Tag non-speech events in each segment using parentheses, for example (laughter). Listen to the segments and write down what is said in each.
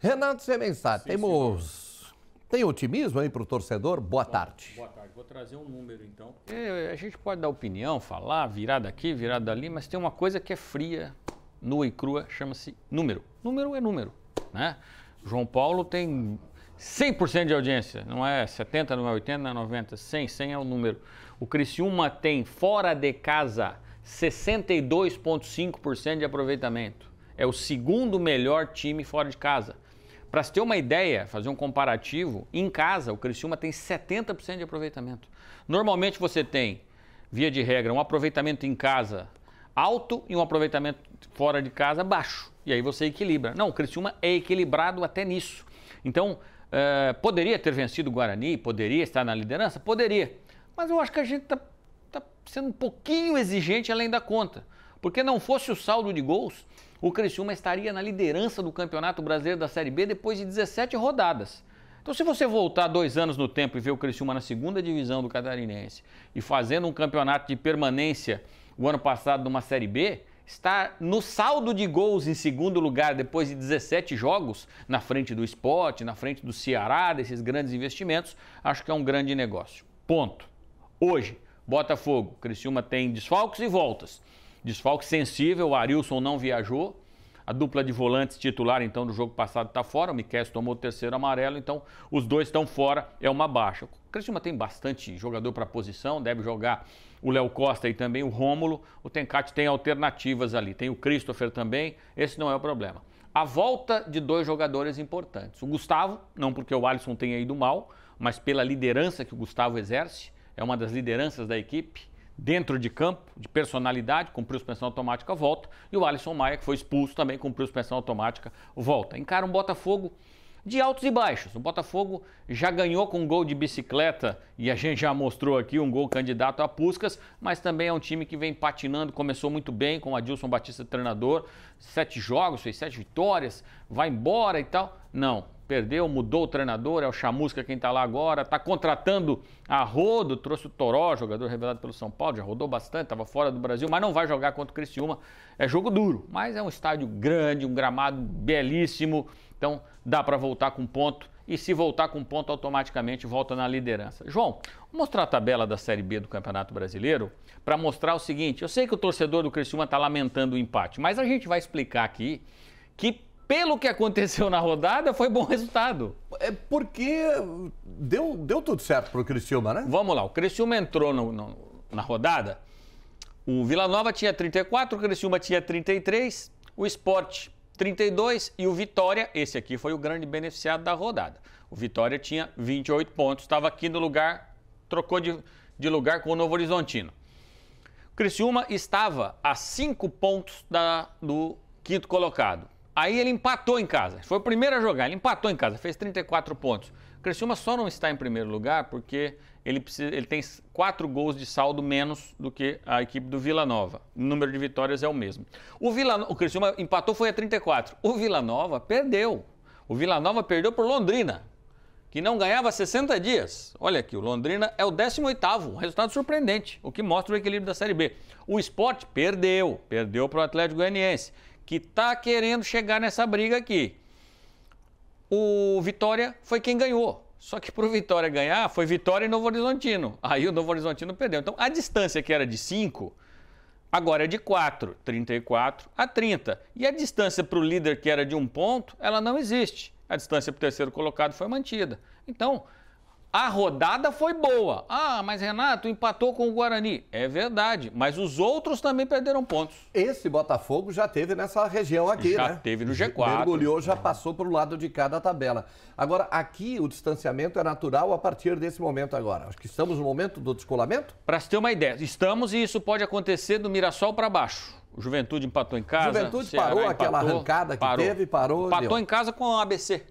Renato Semensat, temos. Tem otimismo aí para o torcedor? Boa Bom, tarde. Boa tarde. Vou trazer um número, então. É, a gente pode dar opinião, falar, virar daqui, virar dali, mas tem uma coisa que é fria, nua e crua, chama-se número. Número é número, né? João Paulo tem 100% de audiência, não é 70, não é 80, não é 90, 100, 100 é o número. O Criciúma tem fora de casa 62,5% de aproveitamento. É o segundo melhor time fora de casa. Para se ter uma ideia, fazer um comparativo, em casa o Criciúma tem 70% de aproveitamento. Normalmente você tem, via de regra, um aproveitamento em casa alto e um aproveitamento fora de casa baixo. E aí você equilibra. Não, o Criciúma é equilibrado até nisso. Então, eh, poderia ter vencido o Guarani, poderia estar na liderança? Poderia. Mas eu acho que a gente está tá sendo um pouquinho exigente além da conta. Porque não fosse o saldo de gols, o Criciúma estaria na liderança do Campeonato Brasileiro da Série B depois de 17 rodadas. Então, se você voltar dois anos no tempo e ver o Criciúma na segunda divisão do Catarinense e fazendo um campeonato de permanência o ano passado numa Série B, estar no saldo de gols em segundo lugar depois de 17 jogos, na frente do esporte, na frente do Ceará, desses grandes investimentos, acho que é um grande negócio. Ponto. Hoje, Botafogo, Criciúma tem desfalques e voltas. Desfalque sensível, o Arilson não viajou. A dupla de volantes titular, então, do jogo passado está fora. O Miquel tomou o terceiro amarelo, então os dois estão fora. É uma baixa. O Criciúma tem bastante jogador para posição, deve jogar o Léo Costa e também o Rômulo. O Tencate tem alternativas ali. Tem o Christopher também. Esse não é o problema. A volta de dois jogadores importantes. O Gustavo, não porque o Alisson tenha ido mal, mas pela liderança que o Gustavo exerce, é uma das lideranças da equipe dentro de campo, de personalidade, cumpriu suspensão automática, volta. E o Alisson Maia, que foi expulso, também cumpriu suspensão automática, volta. Encara um Botafogo de altos e baixos. O Botafogo já ganhou com um gol de bicicleta e a gente já mostrou aqui um gol candidato a Puscas, mas também é um time que vem patinando, começou muito bem com o Adilson Batista treinador, sete jogos, fez sete vitórias, vai embora e tal. Não, perdeu, mudou o treinador, é o Chamusca quem está lá agora, está contratando a Rodo, trouxe o Toró, jogador revelado pelo São Paulo, já rodou bastante, estava fora do Brasil, mas não vai jogar contra o Criciúma. É jogo duro, mas é um estádio grande, um gramado belíssimo, então dá para voltar com ponto e se voltar com ponto, automaticamente volta na liderança. João, vou mostrar a tabela da Série B do Campeonato Brasileiro para mostrar o seguinte: eu sei que o torcedor do Criciúma está lamentando o empate, mas a gente vai explicar aqui que pelo que aconteceu na rodada, foi bom resultado. É porque deu, deu tudo certo para o Criciúma, né? Vamos lá, o Criciúma entrou no, no, na rodada, o Vila Nova tinha 34, o Criciúma tinha 33, o Esporte 32 e o Vitória, esse aqui foi o grande beneficiado da rodada. O Vitória tinha 28 pontos, estava aqui no lugar, trocou de, de lugar com o Novo Horizontino. O Criciúma estava a 5 pontos da, do quinto colocado. Aí ele empatou em casa. Foi o primeiro a jogar. Ele empatou em casa, fez 34 pontos. O Criciúma só não está em primeiro lugar porque ele, precisa, ele tem quatro gols de saldo menos do que a equipe do Vila Nova. O número de vitórias é o mesmo. O, Vila, o Criciúma empatou, foi a 34. O Vila Nova perdeu. O Vila Nova perdeu por Londrina, que não ganhava 60 dias. Olha aqui, o Londrina é o 18º, um resultado surpreendente, o que mostra o equilíbrio da Série B. O esporte perdeu, perdeu para o Atlético Goianiense que está querendo chegar nessa briga aqui. O Vitória foi quem ganhou. Só que para o Vitória ganhar, foi Vitória e Novo Horizontino. Aí o Novo Horizontino perdeu. Então, a distância que era de 5, agora é de 4, 34 a 30. E a distância para o líder, que era de um ponto, ela não existe. A distância para o terceiro colocado foi mantida. Então, a rodada foi boa. Ah, mas Renato empatou com o Guarani. É verdade, mas os outros também perderam pontos. Esse Botafogo já teve nessa região aqui, já né? Já teve no G4. Mergulhou, já passou para o lado de cá da tabela. Agora, aqui o distanciamento é natural a partir desse momento agora. Acho que estamos no momento do descolamento? Para se ter uma ideia, estamos e isso pode acontecer do Mirassol para baixo. O Juventude empatou em casa. Juventude Ceará parou empatou, aquela arrancada que parou. teve, parou. Empatou deu. em casa com o ABC.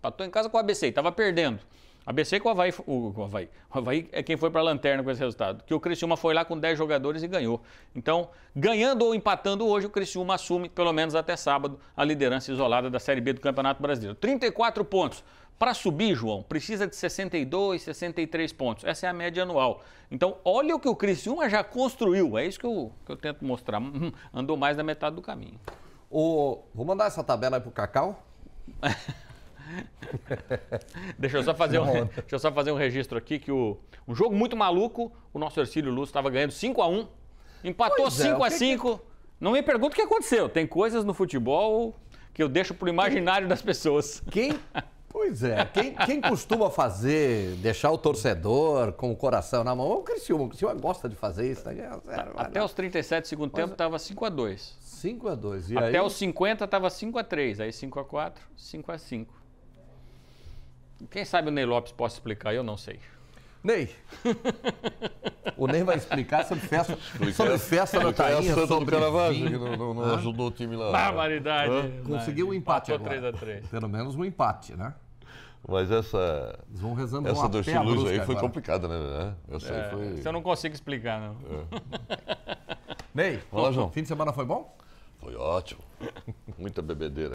Empatou em casa com o ABC, estava perdendo. ABC com é o Havaí, o, o, Havaí. o Havaí é quem foi para a lanterna com esse resultado. Que o Criciúma foi lá com 10 jogadores e ganhou. Então, ganhando ou empatando hoje, o Criciúma assume, pelo menos até sábado, a liderança isolada da Série B do Campeonato Brasileiro. 34 pontos. Para subir, João, precisa de 62, 63 pontos. Essa é a média anual. Então, olha o que o Criciúma já construiu. É isso que eu, que eu tento mostrar. Hum, andou mais da metade do caminho. O... Vou mandar essa tabela aí para o Cacau. (laughs) (laughs) deixa, eu só fazer um, deixa eu só fazer um registro aqui que o, um jogo muito maluco, o nosso Ercílio Lúcio estava ganhando 5 a 1 empatou 5 é, a 5 que... Não me pergunta o que aconteceu. Tem coisas no futebol que eu deixo para o imaginário das pessoas. Quem Pois é, quem, quem, costuma fazer, deixar o torcedor com o coração na mão, é o Criciúma, o Criciúma gosta de fazer isso. Né? Zero, Até os 37 segundo tempo estava 5 a 2 5 a 2 e Até aí... os 50 estava 5 a 3 aí 5 a 4 5 a 5 quem sabe o Ney Lopes possa explicar, eu não sei. Ney. o Ney vai explicar sobre festa, explicar, sobre festa na Tainha, sobre Caravaggio, que não, não, ajudou o time lá. Barbaridade. Né? Conseguiu um empate agora. 3 a 3. Pelo menos um empate, né? Mas essa. Eles vão rezando Essa do Chiluz aí foi complicada, né? É, essa é, aí foi... Isso eu não consigo explicar, não. É. Ney, Olá, João. fim de semana foi bom? Foi ótimo. Muita bebedeira.